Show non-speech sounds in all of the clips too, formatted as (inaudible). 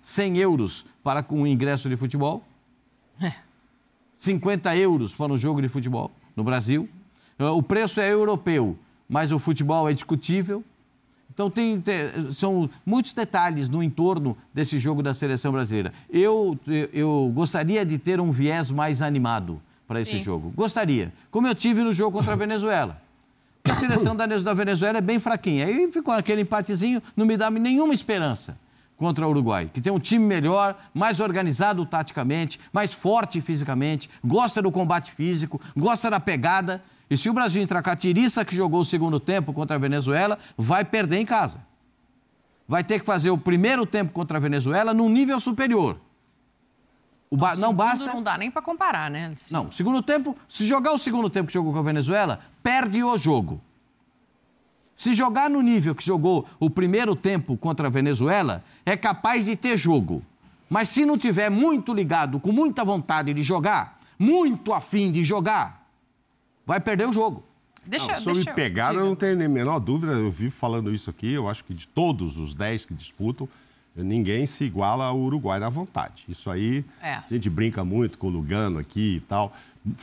100 euros para com o ingresso de futebol, é. 50 euros para um jogo de futebol no Brasil. Ah, o preço é europeu, mas o futebol é discutível. Então, tem, tem, são muitos detalhes no entorno desse jogo da seleção brasileira. Eu, eu gostaria de ter um viés mais animado para esse Sim. jogo. Gostaria. Como eu tive no jogo contra a (laughs) Venezuela. A seleção da Venezuela é bem fraquinha. Aí ficou aquele empatezinho, não me dá nenhuma esperança contra o Uruguai, que tem um time melhor, mais organizado taticamente, mais forte fisicamente, gosta do combate físico, gosta da pegada. E se o Brasil entrar com a tiriça que jogou o segundo tempo contra a Venezuela, vai perder em casa. Vai ter que fazer o primeiro tempo contra a Venezuela num nível superior. O ba não basta. Não dá nem para comparar, né? Não, segundo tempo, se jogar o segundo tempo que jogou com a Venezuela, perde o jogo. Se jogar no nível que jogou o primeiro tempo contra a Venezuela, é capaz de ter jogo. Mas se não tiver muito ligado, com muita vontade de jogar, muito afim de jogar, vai perder o jogo. Deixa, não, sobre deixa pegada, eu, eu não tenho nem a menor dúvida. Eu vivo falando isso aqui. Eu acho que de todos os 10 que disputam, ninguém se iguala ao Uruguai na vontade. Isso aí, é. a gente brinca muito com o Lugano aqui e tal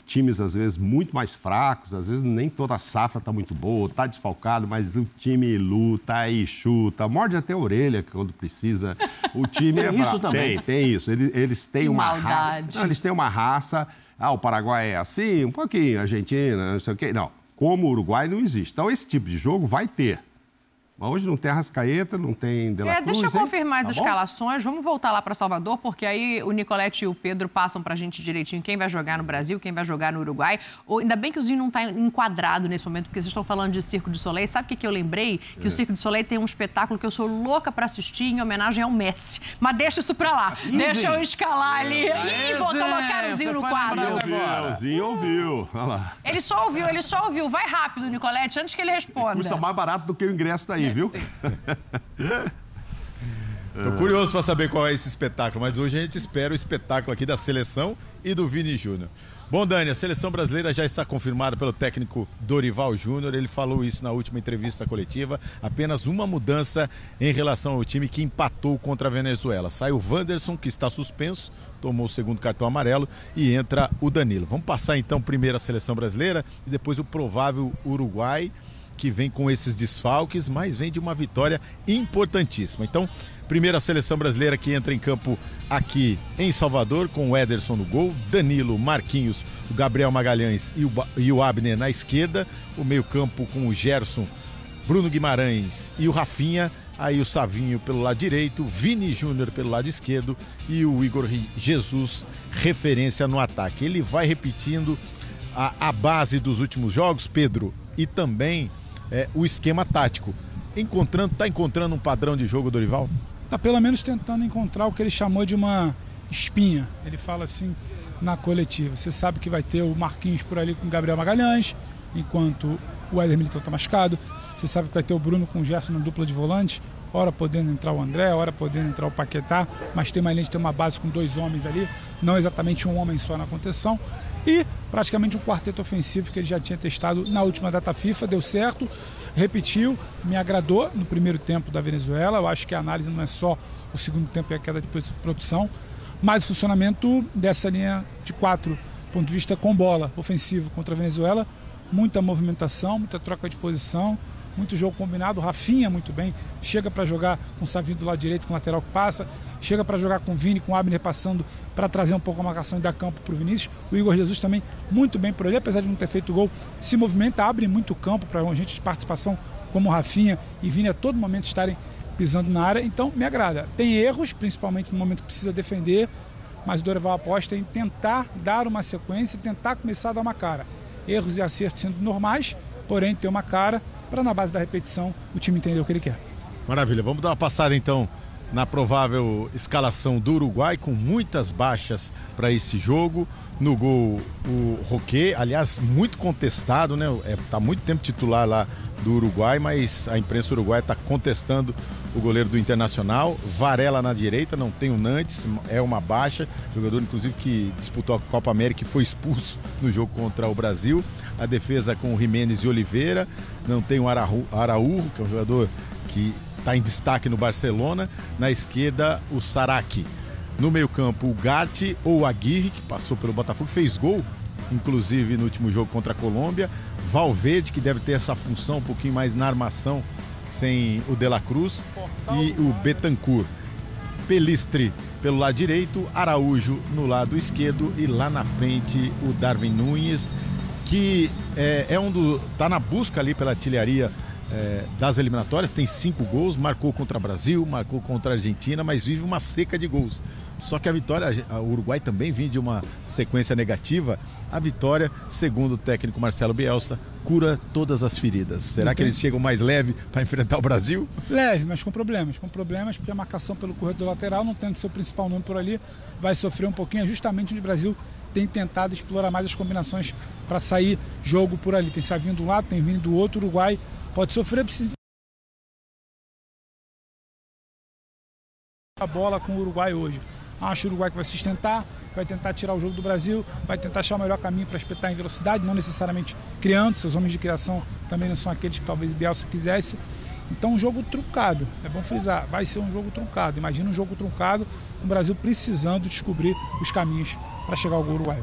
times às vezes muito mais fracos, às vezes nem toda a safra está muito boa, está desfalcado, mas o time luta e chuta, morde até a orelha quando precisa. O (laughs) time tem é isso pra... também. Tem, tem isso. Eles, eles têm uma raça. eles têm uma raça. Ah, o Paraguai é assim, um pouquinho, Argentina, não sei o quê. Não, como o Uruguai não existe. Então esse tipo de jogo vai ter. Mas hoje não tem Arrascaeta, não tem De La é, Cruz, Deixa eu confirmar hein? as tá escalações. Bom? Vamos voltar lá para Salvador, porque aí o Nicolete e o Pedro passam para a gente direitinho quem vai jogar no Brasil, quem vai jogar no Uruguai. Ou, ainda bem que o Zinho não está enquadrado nesse momento, porque vocês estão falando de Circo de Soleil. Sabe o que, que eu lembrei? Que é. o Circo de Soleil tem um espetáculo que eu sou louca para assistir em homenagem ao Messi. Mas deixa isso para lá. Deixa eu escalar ali. É. Ih, vou colocar o Zinho no quadro. Ouviu, o Zinho ouviu. Olha lá. Ele só ouviu, ele só ouviu. Vai rápido, Nicolete, antes que ele responda. Custa mais barato do que o ingresso daí, é, viu? Sim. (laughs) Tô curioso para saber qual é esse espetáculo, mas hoje a gente espera o espetáculo aqui da seleção e do Vini Júnior. Bom, Dani, a seleção brasileira já está confirmada pelo técnico Dorival Júnior. Ele falou isso na última entrevista coletiva. Apenas uma mudança em relação ao time que empatou contra a Venezuela. Saiu o Wanderson, que está suspenso, tomou o segundo cartão amarelo, e entra o Danilo. Vamos passar então primeiro a seleção brasileira e depois o provável Uruguai que vem com esses desfalques, mas vem de uma vitória importantíssima. Então, primeira seleção brasileira que entra em campo aqui em Salvador, com o Ederson no gol, Danilo, Marquinhos, o Gabriel Magalhães e o, e o Abner na esquerda, o meio-campo com o Gerson, Bruno Guimarães e o Rafinha. Aí o Savinho pelo lado direito, Vini Júnior pelo lado esquerdo e o Igor Jesus, referência no ataque. Ele vai repetindo a, a base dos últimos jogos, Pedro, e também é, o esquema tático. Encontrando, está encontrando um padrão de jogo do Está pelo menos tentando encontrar o que ele chamou de uma espinha. Ele fala assim na coletiva. Você sabe que vai ter o Marquinhos por ali com o Gabriel Magalhães, enquanto o Éder Militão está machucado. Você sabe que vai ter o Bruno com o Gerson na dupla de volante, hora podendo entrar o André, hora podendo entrar o Paquetá, mas tem uma linha de ter uma base com dois homens ali, não exatamente um homem só na contenção. E praticamente um quarteto ofensivo que ele já tinha testado na última data FIFA, deu certo, repetiu, me agradou no primeiro tempo da Venezuela. Eu acho que a análise não é só o segundo tempo e a queda de produção, mas o funcionamento dessa linha de quatro, do ponto de vista com bola, ofensivo contra a Venezuela, muita movimentação, muita troca de posição, muito jogo combinado. Rafinha muito bem, chega para jogar com o Savinho do lado direito, com o lateral que passa, chega para jogar com o Vini, com o Abner passando para trazer um pouco a marcação e dar campo para o Vinícius. O Igor Jesus também muito bem por ali apesar de não ter feito gol, se movimenta, abre muito campo para gente de participação como Rafinha e Vini a todo momento estarem pisando na área. Então me agrada. Tem erros, principalmente no momento que precisa defender, mas o Dorival aposta em tentar dar uma sequência e tentar começar a dar uma cara. Erros e acertos sendo normais, porém ter uma cara para na base da repetição o time entender o que ele quer. Maravilha, vamos dar uma passada então na provável escalação do Uruguai, com muitas baixas para esse jogo. No gol, o Roque, aliás, muito contestado, né? Está é, tá muito tempo titular lá do Uruguai, mas a imprensa uruguaia está contestando o goleiro do Internacional. Varela na direita, não tem o Nantes, é uma baixa. Jogador, inclusive, que disputou a Copa América e foi expulso no jogo contra o Brasil a defesa com o Jimenez e Oliveira. Não tem o Araújo, que é um jogador que está em destaque no Barcelona. Na esquerda, o Saraki. No meio-campo, o Gatti ou o Aguirre, que passou pelo Botafogo, fez gol, inclusive no último jogo contra a Colômbia. Valverde, que deve ter essa função um pouquinho mais na armação, sem o De La Cruz. E o Betancourt. Pelistre pelo lado direito, Araújo no lado esquerdo e lá na frente o Darwin Nunes que é, é um do. tá na busca ali pela artilharia é, das eliminatórias, tem cinco gols, marcou contra Brasil, marcou contra Argentina, mas vive uma seca de gols. Só que a vitória, o Uruguai também vinha de uma sequência negativa. A vitória, segundo o técnico Marcelo Bielsa, cura todas as feridas. Será Entendi. que eles chegam mais leve para enfrentar o Brasil? Leve, mas com problemas. Com problemas, porque a marcação pelo corredor lateral, não tendo seu principal nome por ali, vai sofrer um pouquinho. É justamente onde o Brasil tem tentado explorar mais as combinações para sair jogo por ali. Tem Savinho do lado, tem vindo do outro. O Uruguai pode sofrer, precisa a bola com o Uruguai hoje. Acho o Uruguai que vai sustentar, vai tentar tirar o jogo do Brasil, vai tentar achar o melhor caminho para espetar em velocidade, não necessariamente criando, seus homens de criação também não são aqueles que talvez Bielsa quisesse. Então, um jogo truncado, é bom frisar, vai ser um jogo truncado. Imagina um jogo truncado, o Brasil precisando descobrir os caminhos para chegar ao Uruguai.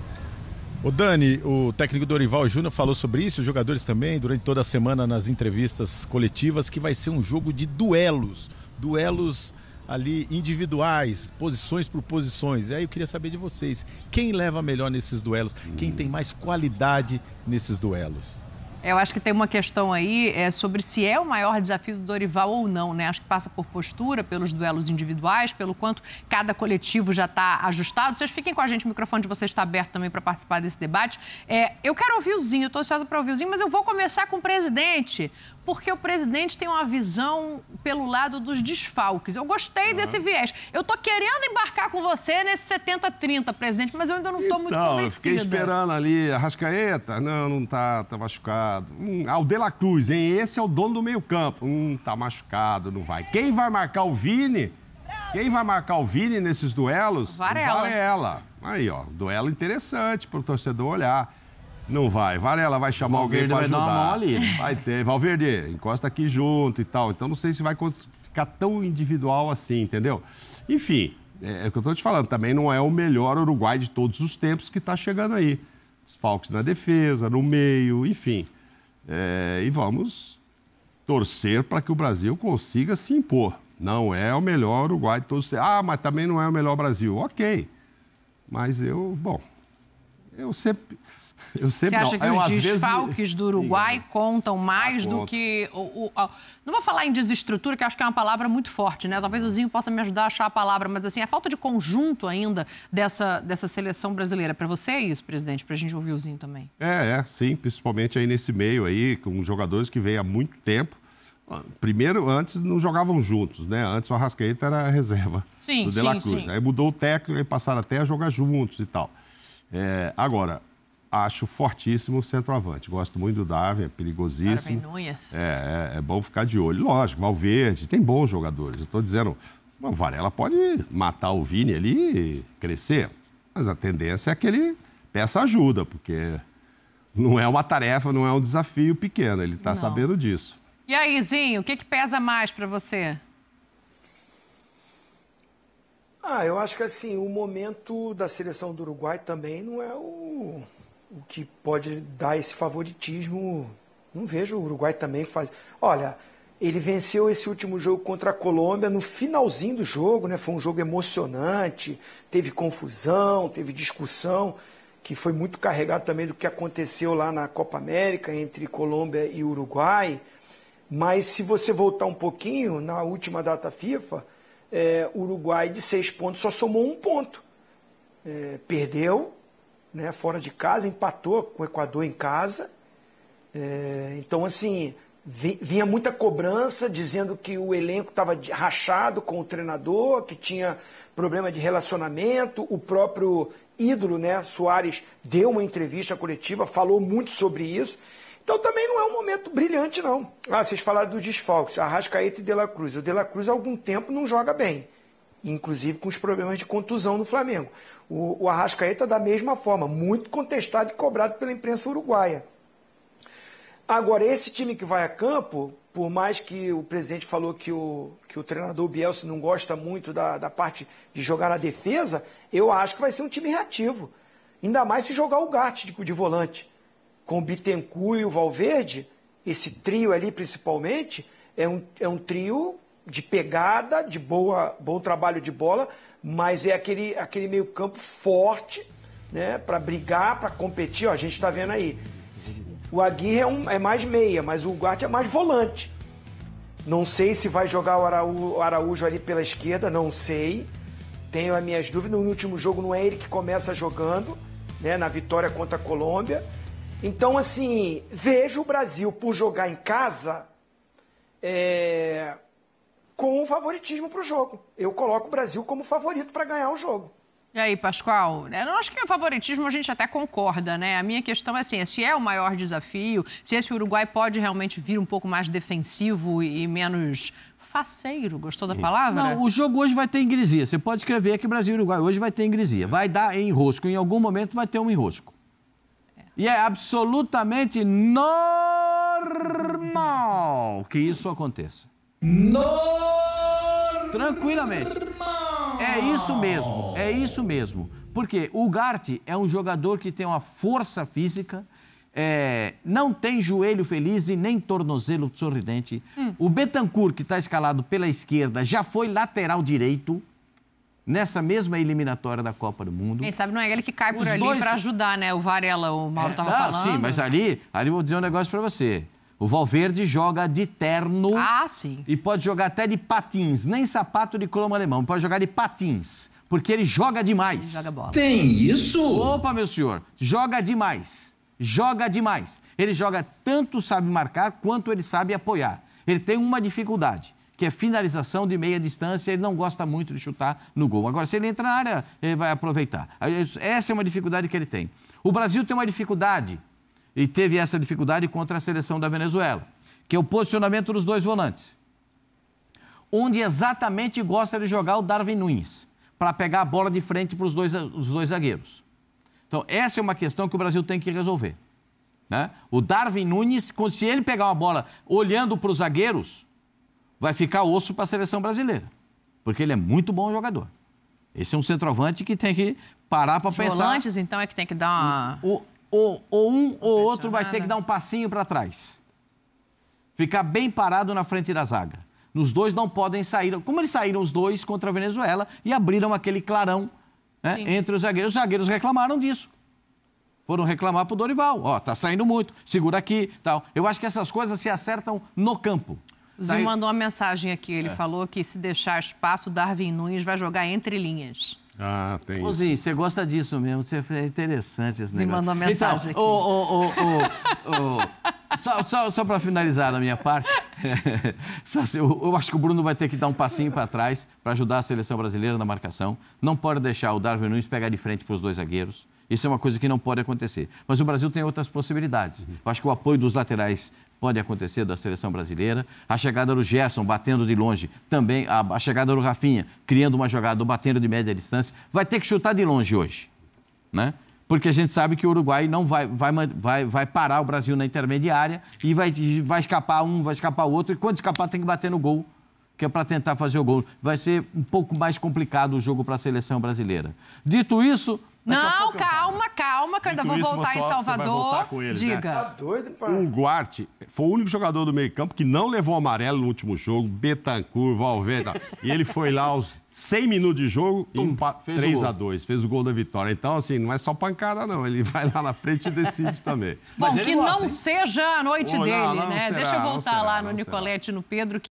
O Dani, o técnico Dorival Júnior, falou sobre isso, os jogadores também, durante toda a semana nas entrevistas coletivas, que vai ser um jogo de duelos. Duelos ali individuais, posições por posições. E aí eu queria saber de vocês, quem leva melhor nesses duelos? Quem tem mais qualidade nesses duelos? Eu acho que tem uma questão aí é, sobre se é o maior desafio do Dorival ou não, né? Acho que passa por postura, pelos duelos individuais, pelo quanto cada coletivo já está ajustado. Vocês fiquem com a gente, o microfone de vocês está aberto também para participar desse debate. É, eu quero ouvir o Zinho, estou ansiosa para ouvir o Zinho, mas eu vou começar com o presidente porque o presidente tem uma visão pelo lado dos desfalques. Eu gostei uhum. desse viés. Eu tô querendo embarcar com você nesse 70-30, presidente, mas eu ainda não estou então, muito Não, Eu fiquei esperando ali. a Rascaeta, Não, não tá, tá machucado. Hum, ah, o De La Cruz, hein? Esse é o dono do meio campo. Hum, tá machucado, não vai. Quem vai marcar o Vini? Quem vai marcar o Vini nesses duelos? Varela. Varela. Aí, ó, duelo interessante para o torcedor olhar. Não vai. Varela vai chamar Valverde alguém para ajudar. Vai dar uma ali. (laughs) Vai ter. Valverde, encosta aqui junto e tal. Então não sei se vai ficar tão individual assim, entendeu? Enfim, é, é o que eu estou te falando. Também não é o melhor Uruguai de todos os tempos que está chegando aí. falcos na defesa, no meio, enfim. É, e vamos torcer para que o Brasil consiga se impor. Não é o melhor Uruguai de todos os tempos. Ah, mas também não é o melhor Brasil. Ok. Mas eu, bom, eu sempre eu sempre Você acha que eu, é os desfalques vezes... do Uruguai contam mais ah, do conta. que. O, o, não vou falar em desestrutura, que acho que é uma palavra muito forte, né? Talvez o Zinho possa me ajudar a achar a palavra, mas assim, a falta de conjunto ainda dessa, dessa seleção brasileira. Para você é isso, presidente, para a gente ouvir o Zinho também. É, é, sim, principalmente aí nesse meio aí, com jogadores que vêm há muito tempo. Ah, primeiro, antes não jogavam juntos, né? Antes o Arrascaeta era a reserva sim, do De La sim, Cruz. Sim. Aí mudou o técnico e passaram até a jogar juntos e tal. É, agora, acho fortíssimo o centroavante. Gosto muito do Davi, é perigosíssimo. Nunes. É, é, é bom ficar de olho. Lógico, Malverde, tem bons jogadores. Eu estou dizendo, o Varela pode matar o Vini ali e crescer. Mas a tendência é que ele peça ajuda, porque não é uma tarefa, não é um desafio pequeno. Ele está sabendo disso. E aí, Zinho, o que, que pesa mais para você? Ah, eu acho que assim, o momento da seleção do Uruguai também não é o, o que pode dar esse favoritismo. Não vejo o Uruguai também faz. Olha, ele venceu esse último jogo contra a Colômbia no finalzinho do jogo, né? Foi um jogo emocionante, teve confusão, teve discussão, que foi muito carregado também do que aconteceu lá na Copa América entre Colômbia e Uruguai. Mas se você voltar um pouquinho na última data FIFA, é, Uruguai de seis pontos só somou um ponto. É, perdeu, né, fora de casa, empatou com o Equador em casa. É, então, assim, vinha muita cobrança dizendo que o elenco estava rachado com o treinador, que tinha problema de relacionamento. O próprio ídolo, né, Soares, deu uma entrevista coletiva, falou muito sobre isso. Então também não é um momento brilhante, não. Ah, vocês falaram dos desfalques, Arrascaeta e De La Cruz. O De La Cruz há algum tempo não joga bem inclusive com os problemas de contusão do Flamengo. O, o Arrascaeta, da mesma forma, muito contestado e cobrado pela imprensa uruguaia. Agora, esse time que vai a campo, por mais que o presidente falou que o, que o treinador Bielsa não gosta muito da, da parte de jogar na defesa, eu acho que vai ser um time reativo. Ainda mais se jogar o Gart de, de volante. Com o Bittencourt e o Valverde, esse trio ali principalmente, é um, é um trio de pegada, de boa, bom trabalho de bola, mas é aquele, aquele meio campo forte, né? Para brigar, para competir. Ó, a gente está vendo aí. O Aguirre é, um, é mais meia, mas o Guardi é mais volante. Não sei se vai jogar o Araújo, o Araújo ali pela esquerda, não sei. Tenho as minhas dúvidas. No último jogo não é ele que começa jogando, né? Na vitória contra a Colômbia. Então, assim, vejo o Brasil por jogar em casa. É, com o favoritismo para o jogo. Eu coloco o Brasil como favorito para ganhar o jogo. E aí, Pascoal? É, eu não acho que o favoritismo a gente até concorda, né? A minha questão é assim, se é o maior desafio, se esse Uruguai pode realmente vir um pouco mais defensivo e menos faceiro. Gostou da palavra? Não, o jogo hoje vai ter ingresia. Você pode escrever aqui Brasil e Uruguai. Hoje vai ter ingresia. Vai dar enrosco. Em algum momento vai ter um enrosco. É. E é absolutamente normal que isso aconteça. Normal! Tranquilamente. É isso mesmo, é isso mesmo. Porque o Gart é um jogador que tem uma força física, é, não tem joelho feliz e nem tornozelo sorridente. Hum. O Betancourt, que está escalado pela esquerda, já foi lateral direito nessa mesma eliminatória da Copa do Mundo. Quem sabe não é ele que cai por Os ali dois... para ajudar, né? O Varela, o Mauro estava é, falando. Sim, mas ali, ali vou dizer um negócio para você. O Valverde joga de terno. Ah, sim. E pode jogar até de patins, nem sapato de cromo alemão, pode jogar de patins, porque ele joga demais. Ele joga bola. Tem isso? Opa, meu senhor, joga demais. Joga demais. Ele joga tanto sabe marcar quanto ele sabe apoiar. Ele tem uma dificuldade que é finalização de meia distância, ele não gosta muito de chutar no gol. Agora, se ele entra na área, ele vai aproveitar. Essa é uma dificuldade que ele tem. O Brasil tem uma dificuldade e teve essa dificuldade contra a seleção da Venezuela, que é o posicionamento dos dois volantes. Onde exatamente gosta de jogar o Darwin Nunes, para pegar a bola de frente para os dois, os dois zagueiros. Então, essa é uma questão que o Brasil tem que resolver. Né? O Darwin Nunes, se ele pegar uma bola olhando para os zagueiros, vai ficar osso para a seleção brasileira, porque ele é muito bom jogador. Esse é um centroavante que tem que parar para pensar. Os volantes, então, é que tem que dar uma... O, ou, ou um ou outro vai ter que dar um passinho para trás. Ficar bem parado na frente da zaga. Nos dois não podem sair. Como eles saíram os dois contra a Venezuela e abriram aquele clarão né, entre os zagueiros. Os zagueiros reclamaram disso. Foram reclamar pro Dorival. Ó, tá saindo muito, segura aqui tal. Eu acho que essas coisas se acertam no campo. O tá Zinho tá mandou uma mensagem aqui. Ele é. falou que se deixar espaço, Darwin Nunes vai jogar entre linhas. Ah, tem Ozinho, isso. você gosta disso mesmo, você é interessante esse Sim, mandou então, mensagem então, aqui. só só, só para finalizar da minha parte, (laughs) eu, eu acho que o Bruno vai ter que dar um passinho para trás para ajudar a seleção brasileira na marcação. Não pode deixar o Darwin Nunes pegar de frente para os dois zagueiros. Isso é uma coisa que não pode acontecer. Mas o Brasil tem outras possibilidades. Eu acho que o apoio dos laterais pode acontecer da seleção brasileira. A chegada do Gerson batendo de longe, também a, a chegada do Rafinha criando uma jogada, batendo de média distância. Vai ter que chutar de longe hoje, né? Porque a gente sabe que o Uruguai não vai, vai, vai, vai parar o Brasil na intermediária e vai, vai escapar um, vai escapar o outro, e quando escapar tem que bater no gol que é para tentar fazer o gol. Vai ser um pouco mais complicado o jogo para a seleção brasileira. Dito isso. Não, calma, calma, que eu ainda vou voltar em Salvador. Eles, né? Diga. Né? Tá doido, pai. O Guarte foi o único jogador do meio-campo que não levou amarelo no último jogo. Betancourt, Valverde. e ele foi lá aos 100 minutos de jogo, um, 3 a 2 fez o gol da vitória. Então, assim, não é só pancada, não. Ele vai lá na frente e decide (laughs) também. Bom, que gosta, não hein? seja a noite dele, não, não né? Será, Deixa eu voltar será, lá no Nicolete e no Pedro. Que...